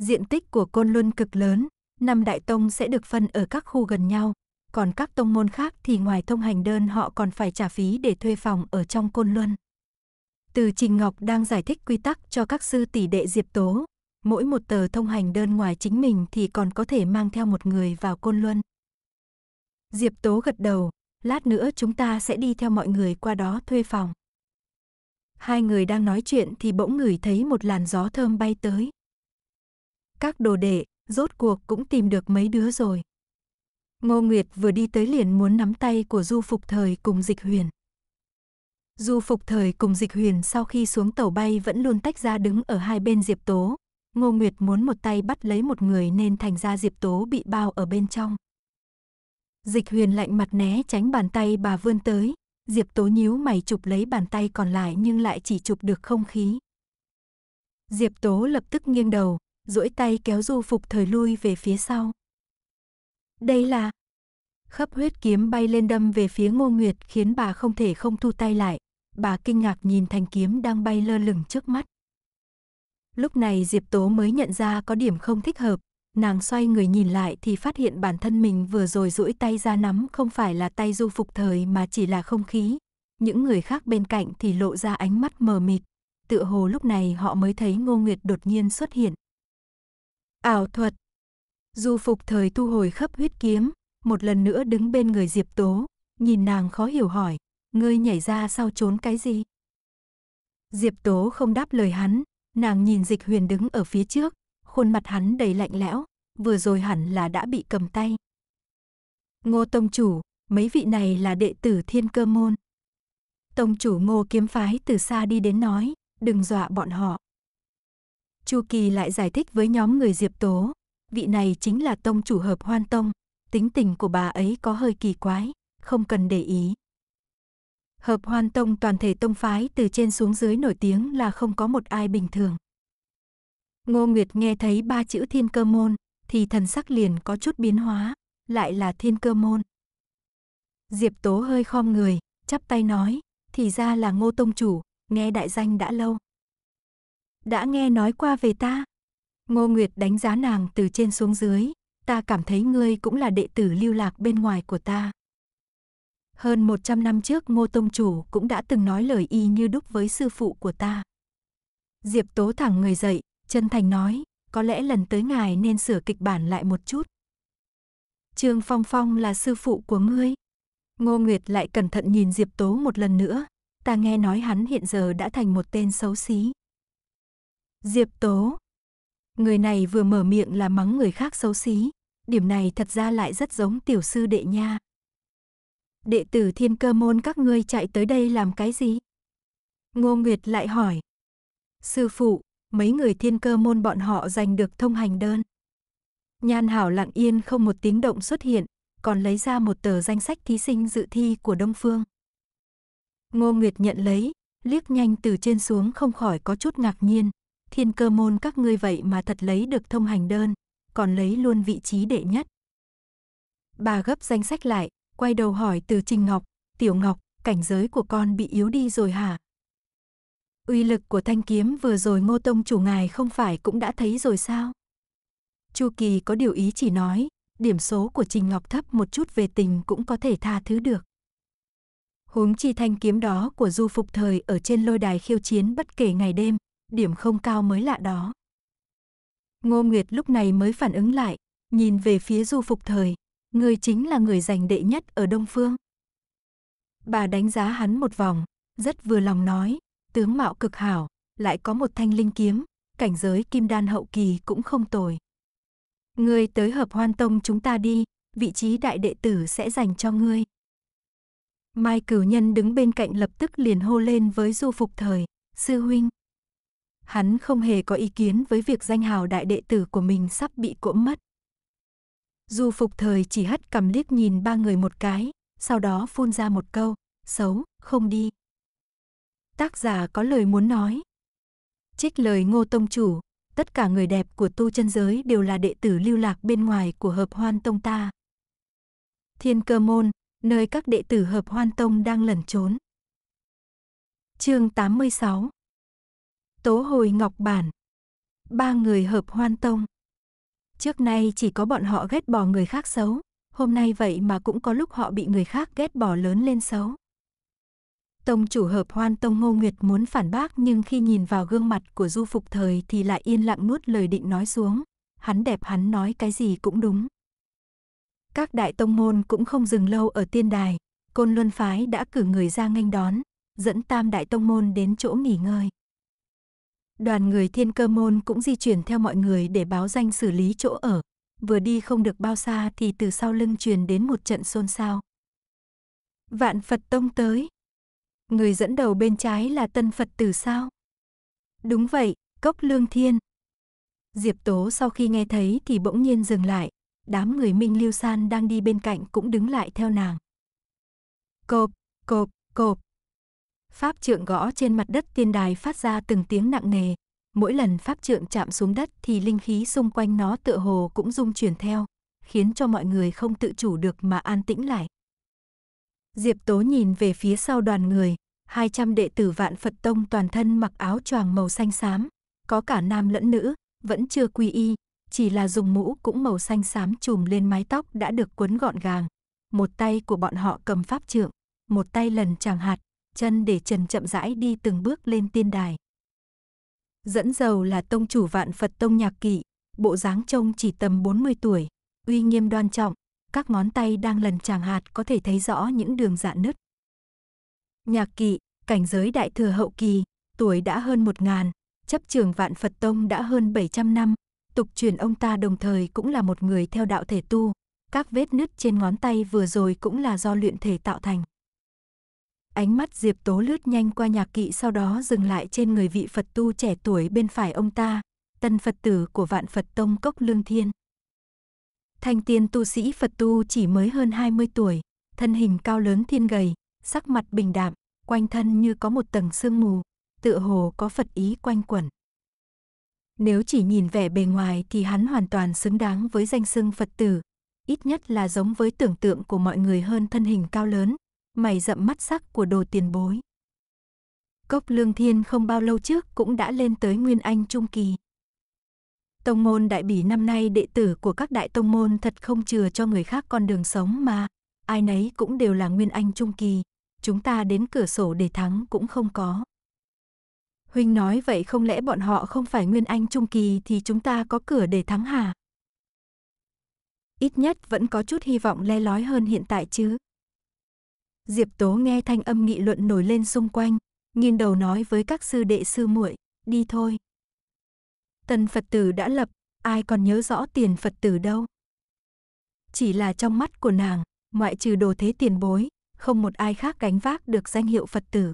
Diện tích của Côn Luân cực lớn, năm đại tông sẽ được phân ở các khu gần nhau, còn các tông môn khác thì ngoài thông hành đơn họ còn phải trả phí để thuê phòng ở trong Côn Luân. Từ Trình Ngọc đang giải thích quy tắc cho các sư tỷ đệ Diệp Tố, mỗi một tờ thông hành đơn ngoài chính mình thì còn có thể mang theo một người vào Côn Luân. Diệp Tố gật đầu, lát nữa chúng ta sẽ đi theo mọi người qua đó thuê phòng. Hai người đang nói chuyện thì bỗng ngửi thấy một làn gió thơm bay tới. Các đồ đệ, rốt cuộc cũng tìm được mấy đứa rồi. Ngô Nguyệt vừa đi tới liền muốn nắm tay của Du Phục Thời cùng Dịch Huyền. Du Phục Thời cùng Dịch Huyền sau khi xuống tàu bay vẫn luôn tách ra đứng ở hai bên Diệp Tố, Ngô Nguyệt muốn một tay bắt lấy một người nên thành ra Diệp Tố bị bao ở bên trong. Dịch huyền lạnh mặt né tránh bàn tay bà vươn tới, Diệp Tố nhíu mày chụp lấy bàn tay còn lại nhưng lại chỉ chụp được không khí. Diệp Tố lập tức nghiêng đầu, duỗi tay kéo du phục thời lui về phía sau. Đây là... Khắp huyết kiếm bay lên đâm về phía Ngô Nguyệt khiến bà không thể không thu tay lại. Bà kinh ngạc nhìn thanh kiếm đang bay lơ lửng trước mắt. Lúc này Diệp Tố mới nhận ra có điểm không thích hợp, nàng xoay người nhìn lại thì phát hiện bản thân mình vừa rồi duỗi tay ra nắm không phải là tay du phục thời mà chỉ là không khí. Những người khác bên cạnh thì lộ ra ánh mắt mờ mịt, tựa hồ lúc này họ mới thấy Ngô Nguyệt đột nhiên xuất hiện. Ảo thuật Du phục thời thu hồi khắp huyết kiếm, một lần nữa đứng bên người Diệp Tố, nhìn nàng khó hiểu hỏi, ngươi nhảy ra sau trốn cái gì? Diệp Tố không đáp lời hắn, Nàng nhìn dịch huyền đứng ở phía trước, khuôn mặt hắn đầy lạnh lẽo, vừa rồi hẳn là đã bị cầm tay. Ngô Tông Chủ, mấy vị này là đệ tử thiên cơ môn. Tông Chủ Ngô kiếm phái từ xa đi đến nói, đừng dọa bọn họ. Chu Kỳ lại giải thích với nhóm người Diệp Tố, vị này chính là Tông Chủ Hợp Hoan Tông, tính tình của bà ấy có hơi kỳ quái, không cần để ý. Hợp Hoan Tông toàn thể tông phái từ trên xuống dưới nổi tiếng là không có một ai bình thường. Ngô Nguyệt nghe thấy ba chữ thiên cơ môn, thì thần sắc liền có chút biến hóa, lại là thiên cơ môn. Diệp Tố hơi khom người, chắp tay nói, thì ra là ngô tông chủ, nghe đại danh đã lâu. Đã nghe nói qua về ta. Ngô Nguyệt đánh giá nàng từ trên xuống dưới, ta cảm thấy ngươi cũng là đệ tử lưu lạc bên ngoài của ta. Hơn 100 năm trước Ngô Tông Chủ cũng đã từng nói lời y như đúc với sư phụ của ta. Diệp Tố thẳng người dậy, chân thành nói, có lẽ lần tới ngài nên sửa kịch bản lại một chút. Trương Phong Phong là sư phụ của ngươi. Ngô Nguyệt lại cẩn thận nhìn Diệp Tố một lần nữa, ta nghe nói hắn hiện giờ đã thành một tên xấu xí. Diệp Tố. Người này vừa mở miệng là mắng người khác xấu xí, điểm này thật ra lại rất giống tiểu sư đệ nha đệ tử thiên cơ môn các ngươi chạy tới đây làm cái gì? Ngô Nguyệt lại hỏi. Sư phụ, mấy người thiên cơ môn bọn họ giành được thông hành đơn. Nhan Hảo lặng yên không một tiếng động xuất hiện, còn lấy ra một tờ danh sách thí sinh dự thi của Đông Phương. Ngô Nguyệt nhận lấy, liếc nhanh từ trên xuống không khỏi có chút ngạc nhiên, thiên cơ môn các ngươi vậy mà thật lấy được thông hành đơn, còn lấy luôn vị trí đệ nhất. Bà gấp danh sách lại, quay đầu hỏi từ Trình Ngọc, Tiểu Ngọc, cảnh giới của con bị yếu đi rồi hả? Uy lực của thanh kiếm vừa rồi ngô tông chủ ngài không phải cũng đã thấy rồi sao? Chu Kỳ có điều ý chỉ nói, điểm số của Trình Ngọc thấp một chút về tình cũng có thể tha thứ được. Huống chi thanh kiếm đó của du phục thời ở trên lôi đài khiêu chiến bất kể ngày đêm, điểm không cao mới lạ đó. Ngô Nguyệt lúc này mới phản ứng lại, nhìn về phía du phục thời, Người chính là người giành đệ nhất ở Đông Phương. Bà đánh giá hắn một vòng, rất vừa lòng nói, tướng mạo cực hảo, lại có một thanh linh kiếm, cảnh giới kim đan hậu kỳ cũng không tồi. người tới hợp hoan tông chúng ta đi, vị trí đại đệ tử sẽ dành cho ngươi. Mai cửu nhân đứng bên cạnh lập tức liền hô lên với du phục thời, sư huynh. Hắn không hề có ý kiến với việc danh hào đại đệ tử của mình sắp bị cỗ mất. Du phục thời chỉ hất cầm liếc nhìn ba người một cái, sau đó phun ra một câu, xấu, không đi. Tác giả có lời muốn nói. Trích lời ngô tông chủ, tất cả người đẹp của tu chân giới đều là đệ tử lưu lạc bên ngoài của hợp hoan tông ta. Thiên cơ môn, nơi các đệ tử hợp hoan tông đang lẩn trốn. Chương 86 Tố hồi ngọc bản Ba người hợp hoan tông Trước nay chỉ có bọn họ ghét bỏ người khác xấu, hôm nay vậy mà cũng có lúc họ bị người khác ghét bỏ lớn lên xấu. Tông chủ hợp hoan tông Ngô Nguyệt muốn phản bác nhưng khi nhìn vào gương mặt của Du Phục Thời thì lại yên lặng nuốt lời định nói xuống. Hắn đẹp hắn nói cái gì cũng đúng. Các đại tông môn cũng không dừng lâu ở tiên đài. Côn Luân Phái đã cử người ra nghênh đón, dẫn tam đại tông môn đến chỗ nghỉ ngơi. Đoàn người thiên cơ môn cũng di chuyển theo mọi người để báo danh xử lý chỗ ở. Vừa đi không được bao xa thì từ sau lưng truyền đến một trận xôn xao. Vạn Phật Tông tới. Người dẫn đầu bên trái là tân Phật tử sao? Đúng vậy, Cốc Lương Thiên. Diệp Tố sau khi nghe thấy thì bỗng nhiên dừng lại. Đám người Minh Lưu San đang đi bên cạnh cũng đứng lại theo nàng. Cộp, cộp, cộp. Pháp trượng gõ trên mặt đất tiên đài phát ra từng tiếng nặng nề. Mỗi lần pháp trượng chạm xuống đất thì linh khí xung quanh nó tựa hồ cũng rung chuyển theo, khiến cho mọi người không tự chủ được mà an tĩnh lại. Diệp Tố nhìn về phía sau đoàn người, 200 đệ tử vạn Phật Tông toàn thân mặc áo choàng màu xanh xám, có cả nam lẫn nữ, vẫn chưa quy y, chỉ là dùng mũ cũng màu xanh xám trùm lên mái tóc đã được quấn gọn gàng. Một tay của bọn họ cầm pháp trượng, một tay lần chàng hạt, chân để Trần chậm rãi đi từng bước lên tiên đài. Dẫn dầu là tông chủ vạn Phật tông nhạc kỵ, bộ dáng trông chỉ tầm 40 tuổi, uy nghiêm đoan trọng, các ngón tay đang lần chàng hạt có thể thấy rõ những đường dạn nứt. Nhạc kỵ, cảnh giới đại thừa hậu kỳ, tuổi đã hơn một ngàn, chấp trường vạn Phật Tông đã hơn 700 năm, tục truyền ông ta đồng thời cũng là một người theo đạo thể tu, các vết nứt trên ngón tay vừa rồi cũng là do luyện thể tạo thành. Ánh mắt Diệp Tố lướt nhanh qua nhạc kỵ sau đó dừng lại trên người vị Phật tu trẻ tuổi bên phải ông ta, tân Phật tử của vạn Phật Tông Cốc Lương Thiên. Thanh tiên tu sĩ Phật tu chỉ mới hơn 20 tuổi, thân hình cao lớn thiên gầy, sắc mặt bình đạm, quanh thân như có một tầng sương mù, tựa hồ có Phật ý quanh quẩn. Nếu chỉ nhìn vẻ bề ngoài thì hắn hoàn toàn xứng đáng với danh xưng Phật tử, ít nhất là giống với tưởng tượng của mọi người hơn thân hình cao lớn, mày rậm mắt sắc của đồ tiền bối. Cốc Lương Thiên không bao lâu trước cũng đã lên tới Nguyên Anh Trung Kỳ. Tông môn đại bỉ năm nay đệ tử của các đại tông môn thật không chừa cho người khác con đường sống mà, ai nấy cũng đều là Nguyên Anh Trung Kỳ, chúng ta đến cửa sổ để thắng cũng không có. Huynh nói vậy không lẽ bọn họ không phải Nguyên Anh Trung Kỳ thì chúng ta có cửa để thắng hả? Ít nhất vẫn có chút hy vọng le lói hơn hiện tại chứ. Diệp Tố nghe thanh âm nghị luận nổi lên xung quanh, nghiêng đầu nói với các sư đệ sư muội, đi thôi. Tần Phật tử đã lập, ai còn nhớ rõ tiền Phật tử đâu. Chỉ là trong mắt của nàng, ngoại trừ đồ thế tiền bối, không một ai khác gánh vác được danh hiệu Phật tử.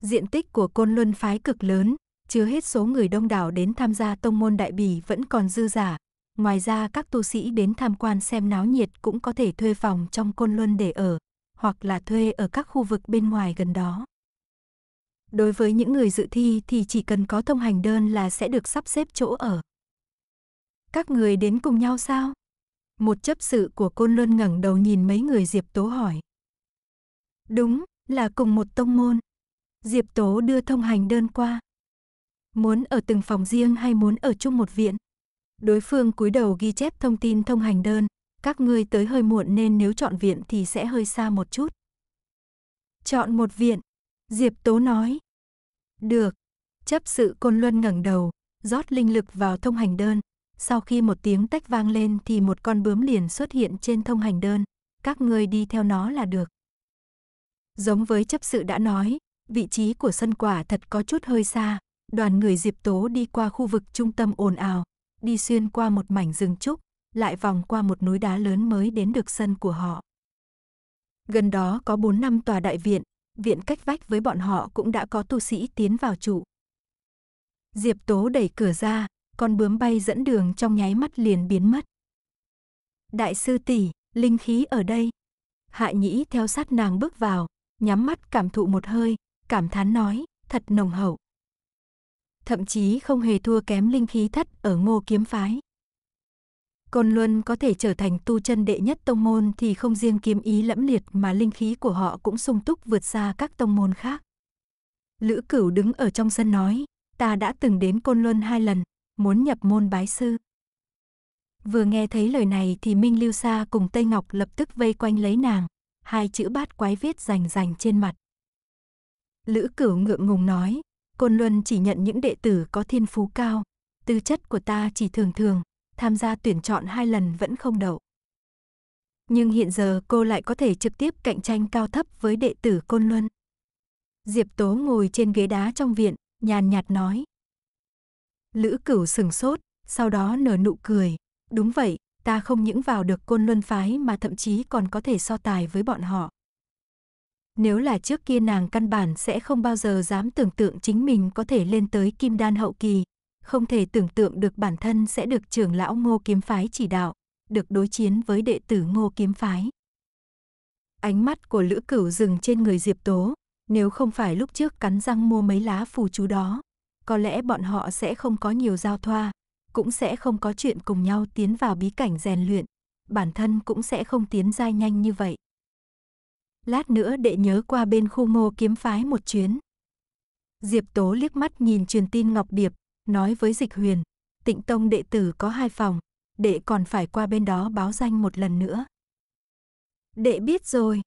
Diện tích của Côn Luân phái cực lớn, chứa hết số người đông đảo đến tham gia tông môn đại bỉ vẫn còn dư giả, Ngoài ra các tu sĩ đến tham quan xem náo nhiệt cũng có thể thuê phòng trong Côn Luân để ở, hoặc là thuê ở các khu vực bên ngoài gần đó. Đối với những người dự thi thì chỉ cần có thông hành đơn là sẽ được sắp xếp chỗ ở. Các người đến cùng nhau sao? Một chấp sự của Côn Luân ngẩng đầu nhìn mấy người Diệp Tố hỏi. Đúng, là cùng một tông môn. Diệp Tố đưa thông hành đơn qua. Muốn ở từng phòng riêng hay muốn ở chung một viện? Đối phương cúi đầu ghi chép thông tin thông hành đơn, các ngươi tới hơi muộn nên nếu chọn viện thì sẽ hơi xa một chút. Chọn một viện, Diệp Tố nói. Được. Chấp sự Côn Luân ngẩng đầu, rót linh lực vào thông hành đơn. Sau khi một tiếng tách vang lên thì một con bướm liền xuất hiện trên thông hành đơn. Các ngươi đi theo nó là được. Giống với chấp sự đã nói, vị trí của sân quả thật có chút hơi xa. Đoàn người Diệp Tố đi qua khu vực trung tâm ồn ào, đi xuyên qua một mảnh rừng trúc, lại vòng qua một núi đá lớn mới đến được sân của họ. Gần đó có bốn năm tòa đại viện, viện cách vách với bọn họ cũng đã có tu sĩ tiến vào trụ. Diệp Tố đẩy cửa ra, con bướm bay dẫn đường trong nháy mắt liền biến mất. Đại sư tỷ, linh khí ở đây. Hạ nhĩ theo sát nàng bước vào, nhắm mắt cảm thụ một hơi, cảm thán nói, thật nồng hậu thậm chí không hề thua kém linh khí thất ở ngô kiếm phái. Côn Luân có thể trở thành tu chân đệ nhất tông môn thì không riêng kiếm ý lẫm liệt mà linh khí của họ cũng sung túc vượt xa các tông môn khác. Lữ Cửu đứng ở trong sân nói, ta đã từng đến Côn Luân hai lần, muốn nhập môn bái sư. Vừa nghe thấy lời này thì Minh Lưu Sa cùng Tây Ngọc lập tức vây quanh lấy nàng, hai chữ bát quái viết rành rành trên mặt. Lữ Cửu ngượng ngùng nói, Côn Luân chỉ nhận những đệ tử có thiên phú cao, tư chất của ta chỉ thường thường, tham gia tuyển chọn hai lần vẫn không đậu. Nhưng hiện giờ cô lại có thể trực tiếp cạnh tranh cao thấp với đệ tử Côn Luân. Diệp Tố ngồi trên ghế đá trong viện, nhàn nhạt nói. Lữ cửu sừng sốt, sau đó nở nụ cười. Đúng vậy, ta không những vào được Côn Luân Phái mà thậm chí còn có thể so tài với bọn họ. Nếu là trước kia nàng căn bản sẽ không bao giờ dám tưởng tượng chính mình có thể lên tới kim đan hậu kỳ, không thể tưởng tượng được bản thân sẽ được trưởng lão ngô kiếm phái chỉ đạo, được đối chiến với đệ tử ngô kiếm phái. Ánh mắt của Lữ Cửu dừng trên người Diệp Tố, nếu không phải lúc trước cắn răng mua mấy lá phù chú đó, có lẽ bọn họ sẽ không có nhiều giao thoa, cũng sẽ không có chuyện cùng nhau tiến vào bí cảnh rèn luyện, bản thân cũng sẽ không tiến giai nhanh như vậy lát nữa đệ nhớ qua bên khu mô kiếm phái một chuyến. Diệp Tố liếc mắt nhìn truyền tin Ngọc Điệp, nói với Dịch Huyền, tịnh tông đệ tử có hai phòng, đệ còn phải qua bên đó báo danh một lần nữa. Đệ biết rồi.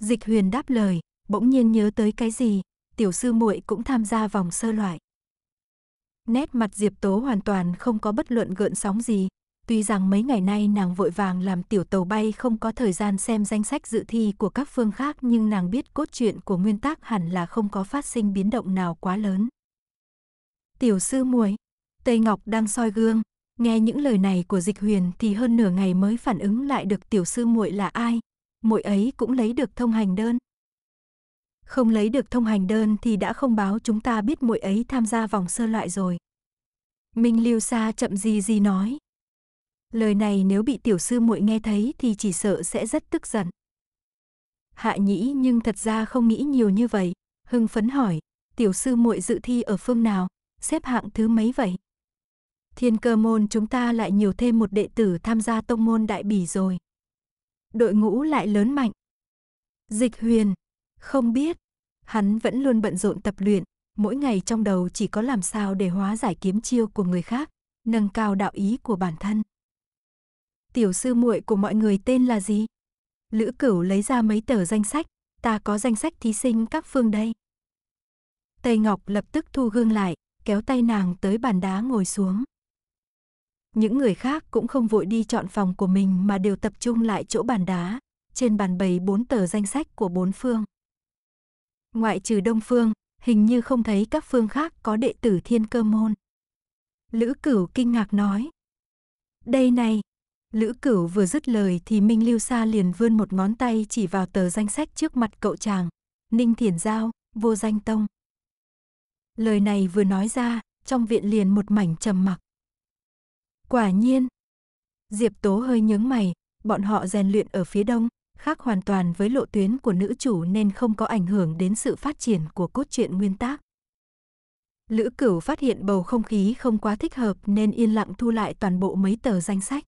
Dịch Huyền đáp lời, bỗng nhiên nhớ tới cái gì, tiểu sư muội cũng tham gia vòng sơ loại. Nét mặt Diệp Tố hoàn toàn không có bất luận gợn sóng gì, Tuy rằng mấy ngày nay nàng vội vàng làm tiểu tàu bay không có thời gian xem danh sách dự thi của các phương khác nhưng nàng biết cốt truyện của nguyên tắc hẳn là không có phát sinh biến động nào quá lớn. Tiểu sư muội, Tây Ngọc đang soi gương, nghe những lời này của Dịch Huyền thì hơn nửa ngày mới phản ứng lại được tiểu sư muội là ai, muội ấy cũng lấy được thông hành đơn. Không lấy được thông hành đơn thì đã không báo chúng ta biết muội ấy tham gia vòng sơ loại rồi. Minh Liêu Sa chậm gì gì nói, Lời này nếu bị tiểu sư muội nghe thấy thì chỉ sợ sẽ rất tức giận. Hạ nhĩ nhưng thật ra không nghĩ nhiều như vậy, hưng phấn hỏi, tiểu sư muội dự thi ở phương nào, xếp hạng thứ mấy vậy? Thiên cơ môn chúng ta lại nhiều thêm một đệ tử tham gia tông môn đại bỉ rồi. Đội ngũ lại lớn mạnh. Dịch huyền, không biết, hắn vẫn luôn bận rộn tập luyện, mỗi ngày trong đầu chỉ có làm sao để hóa giải kiếm chiêu của người khác, nâng cao đạo ý của bản thân tiểu sư muội của mọi người tên là gì? Lữ Cửu lấy ra mấy tờ danh sách, ta có danh sách thí sinh các phương đây. Tây Ngọc lập tức thu gương lại, kéo tay nàng tới bàn đá ngồi xuống. Những người khác cũng không vội đi chọn phòng của mình mà đều tập trung lại chỗ bàn đá, trên bàn bày bốn tờ danh sách của bốn phương. Ngoại trừ Đông Phương, hình như không thấy các phương khác có đệ tử thiên cơ môn. Lữ Cửu kinh ngạc nói. Đây này, Lữ cửu vừa dứt lời thì Minh Lưu Sa liền vươn một ngón tay chỉ vào tờ danh sách trước mặt cậu chàng. Ninh Thiển Giao, vô danh tông. Lời này vừa nói ra, trong viện liền một mảnh trầm mặc. Quả nhiên. Diệp Tố hơi nhướng mày, bọn họ rèn luyện ở phía đông, khác hoàn toàn với lộ tuyến của nữ chủ nên không có ảnh hưởng đến sự phát triển của cốt truyện nguyên tác. Lữ Cửu phát hiện bầu không khí không quá thích hợp nên yên lặng thu lại toàn bộ mấy tờ danh sách.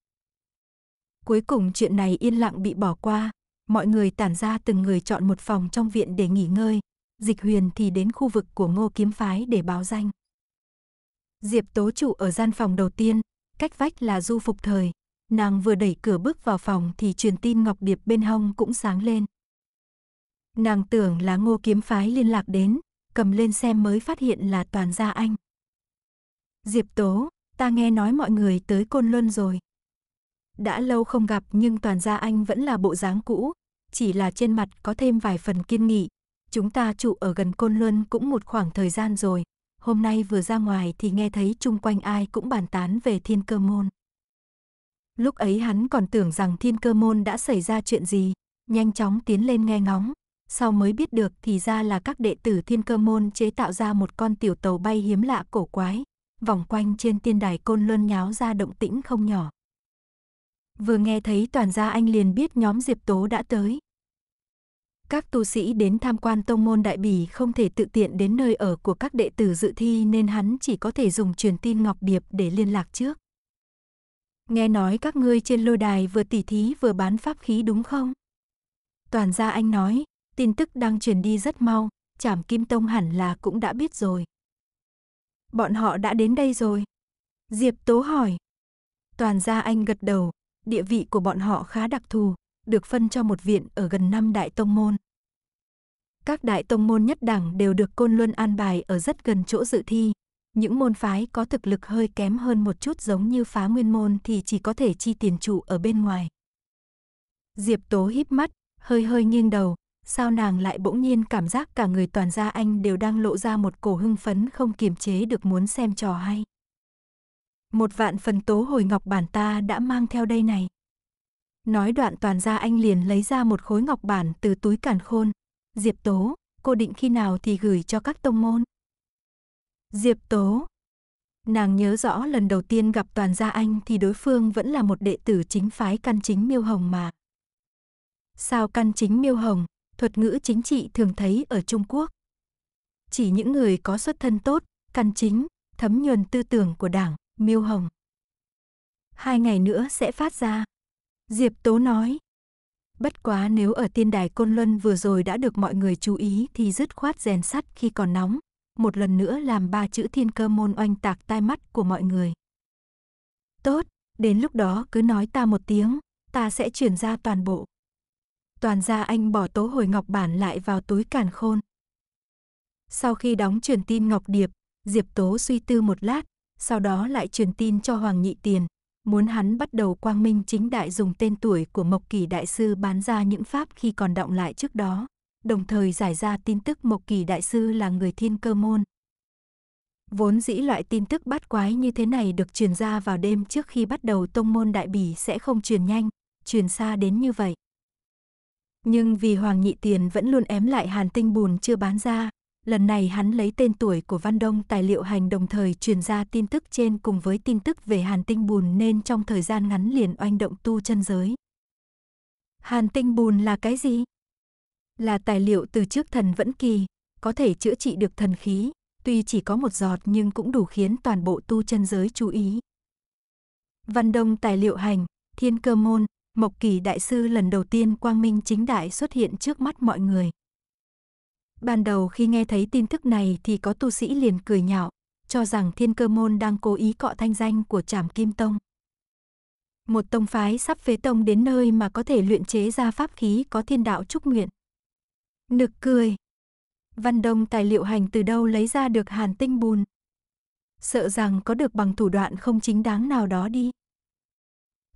Cuối cùng chuyện này yên lặng bị bỏ qua, mọi người tản ra từng người chọn một phòng trong viện để nghỉ ngơi, Dịch Huyền thì đến khu vực của Ngô Kiếm phái để báo danh. Diệp Tố trụ ở gian phòng đầu tiên, cách vách là Du Phục Thời, nàng vừa đẩy cửa bước vào phòng thì truyền tin ngọc điệp bên hông cũng sáng lên. Nàng tưởng là Ngô Kiếm phái liên lạc đến, cầm lên xem mới phát hiện là toàn gia anh. Diệp Tố, ta nghe nói mọi người tới Côn Luân rồi. Đã lâu không gặp nhưng toàn gia anh vẫn là bộ dáng cũ, chỉ là trên mặt có thêm vài phần kiên nghị. Chúng ta trụ ở gần Côn Luân cũng một khoảng thời gian rồi, hôm nay vừa ra ngoài thì nghe thấy chung quanh ai cũng bàn tán về thiên cơ môn. Lúc ấy hắn còn tưởng rằng thiên cơ môn đã xảy ra chuyện gì, nhanh chóng tiến lên nghe ngóng, sau mới biết được thì ra là các đệ tử thiên cơ môn chế tạo ra một con tiểu tàu bay hiếm lạ cổ quái, vòng quanh trên tiên đài côn luân nháo ra động tĩnh không nhỏ. Vừa nghe thấy toàn gia anh liền biết nhóm Diệp Tố đã tới. Các tu sĩ đến tham quan tông môn Đại Bỉ không thể tự tiện đến nơi ở của các đệ tử dự thi nên hắn chỉ có thể dùng truyền tin Ngọc Điệp để liên lạc trước. Nghe nói các ngươi trên lôi đài vừa tỉ thí vừa bán pháp khí đúng không? Toàn gia anh nói, tin tức đang truyền đi rất mau, chảm Kim Tông hẳn là cũng đã biết rồi. Bọn họ đã đến đây rồi. Diệp Tố hỏi. Toàn gia anh gật đầu, địa vị của bọn họ khá đặc thù, được phân cho một viện ở gần năm đại tông môn. Các đại tông môn nhất đẳng đều được Côn Luân an bài ở rất gần chỗ dự thi. Những môn phái có thực lực hơi kém hơn một chút giống như phá nguyên môn thì chỉ có thể chi tiền trụ ở bên ngoài. Diệp Tố híp mắt, hơi hơi nghiêng đầu, sao nàng lại bỗng nhiên cảm giác cả người toàn gia anh đều đang lộ ra một cổ hưng phấn không kiềm chế được muốn xem trò hay. Một vạn phần tố hồi ngọc bản ta đã mang theo đây này. Nói đoạn toàn ra anh liền lấy ra một khối ngọc bản từ túi cản khôn. Diệp tố, cô định khi nào thì gửi cho các tông môn. Diệp tố. Nàng nhớ rõ lần đầu tiên gặp toàn gia anh thì đối phương vẫn là một đệ tử chính phái căn chính miêu hồng mà. Sao căn chính miêu hồng, thuật ngữ chính trị thường thấy ở Trung Quốc. Chỉ những người có xuất thân tốt, căn chính, thấm nhuần tư tưởng của đảng, Miêu Hồng. Hai ngày nữa sẽ phát ra. Diệp Tố nói. Bất quá nếu ở tiên đài Côn Luân vừa rồi đã được mọi người chú ý thì dứt khoát rèn sắt khi còn nóng, một lần nữa làm ba chữ thiên cơ môn oanh tạc tai mắt của mọi người. Tốt, đến lúc đó cứ nói ta một tiếng, ta sẽ chuyển ra toàn bộ. Toàn ra anh bỏ tố hồi ngọc bản lại vào túi càn khôn. Sau khi đóng truyền tin Ngọc Điệp, Diệp Tố suy tư một lát, sau đó lại truyền tin cho Hoàng Nhị Tiền, muốn hắn bắt đầu quang minh chính đại dùng tên tuổi của Mộc Kỳ Đại Sư bán ra những pháp khi còn động lại trước đó, đồng thời giải ra tin tức Mộc Kỳ Đại Sư là người thiên cơ môn. Vốn dĩ loại tin tức bắt quái như thế này được truyền ra vào đêm trước khi bắt đầu tông môn đại bỉ sẽ không truyền nhanh, truyền xa đến như vậy. Nhưng vì Hoàng Nhị Tiền vẫn luôn ém lại hàn tinh bùn chưa bán ra, lần này hắn lấy tên tuổi của Văn Đông tài liệu hành đồng thời truyền ra tin tức trên cùng với tin tức về Hàn Tinh Bùn nên trong thời gian ngắn liền oanh động tu chân giới. Hàn Tinh Bùn là cái gì? Là tài liệu từ trước thần vẫn kỳ, có thể chữa trị được thần khí, tuy chỉ có một giọt nhưng cũng đủ khiến toàn bộ tu chân giới chú ý. Văn Đông tài liệu hành, thiên cơ môn, Mộc Kỳ Đại Sư lần đầu tiên quang minh chính đại xuất hiện trước mắt mọi người. Ban đầu khi nghe thấy tin tức này thì có tu sĩ liền cười nhạo, cho rằng thiên cơ môn đang cố ý cọ thanh danh của trảm kim tông. Một tông phái sắp phế tông đến nơi mà có thể luyện chế ra pháp khí có thiên đạo trúc nguyện. Nực cười. Văn Đông tài liệu hành từ đâu lấy ra được hàn tinh bùn. Sợ rằng có được bằng thủ đoạn không chính đáng nào đó đi.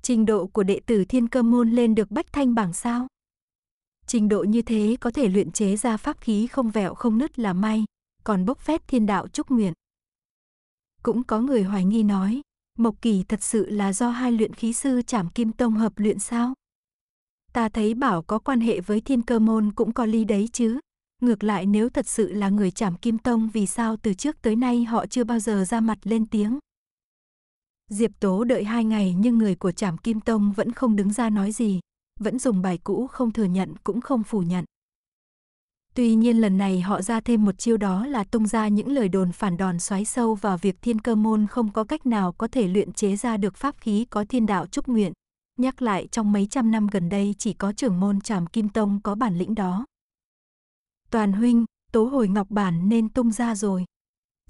Trình độ của đệ tử thiên cơ môn lên được bách thanh bảng sao? Trình độ như thế có thể luyện chế ra pháp khí không vẹo không nứt là may, còn bốc phét thiên đạo chúc nguyện. Cũng có người hoài nghi nói, Mộc Kỳ thật sự là do hai luyện khí sư Trảm Kim Tông hợp luyện sao? Ta thấy bảo có quan hệ với thiên cơ môn cũng có ly đấy chứ. Ngược lại nếu thật sự là người Trảm Kim Tông vì sao từ trước tới nay họ chưa bao giờ ra mặt lên tiếng? Diệp Tố đợi hai ngày nhưng người của Trảm Kim Tông vẫn không đứng ra nói gì vẫn dùng bài cũ không thừa nhận cũng không phủ nhận. Tuy nhiên lần này họ ra thêm một chiêu đó là tung ra những lời đồn phản đòn xoáy sâu vào việc thiên cơ môn không có cách nào có thể luyện chế ra được pháp khí có thiên đạo trúc nguyện. Nhắc lại trong mấy trăm năm gần đây chỉ có trưởng môn tràm kim tông có bản lĩnh đó. Toàn huynh, tố hồi ngọc bản nên tung ra rồi.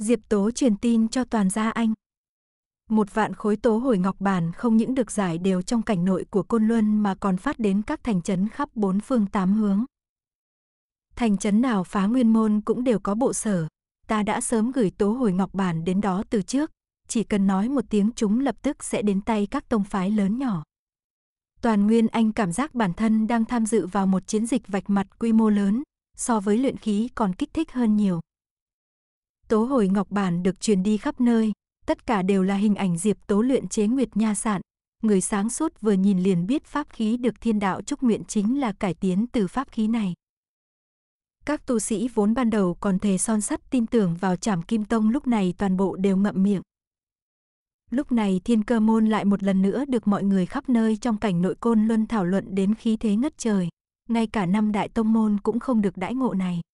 Diệp tố truyền tin cho toàn gia anh. Một vạn khối tố hồi ngọc bản không những được giải đều trong cảnh nội của Côn Luân mà còn phát đến các thành trấn khắp bốn phương tám hướng. Thành trấn nào phá nguyên môn cũng đều có bộ sở. Ta đã sớm gửi tố hồi ngọc bản đến đó từ trước, chỉ cần nói một tiếng chúng lập tức sẽ đến tay các tông phái lớn nhỏ. Toàn Nguyên Anh cảm giác bản thân đang tham dự vào một chiến dịch vạch mặt quy mô lớn, so với luyện khí còn kích thích hơn nhiều. Tố hồi ngọc bản được truyền đi khắp nơi, tất cả đều là hình ảnh Diệp Tố luyện chế Nguyệt Nha sản. Người sáng suốt vừa nhìn liền biết pháp khí được thiên đạo chúc nguyện chính là cải tiến từ pháp khí này. Các tu sĩ vốn ban đầu còn thề son sắt tin tưởng vào trảm kim tông lúc này toàn bộ đều ngậm miệng. Lúc này thiên cơ môn lại một lần nữa được mọi người khắp nơi trong cảnh nội côn luân thảo luận đến khí thế ngất trời. Ngay cả năm đại tông môn cũng không được đãi ngộ này.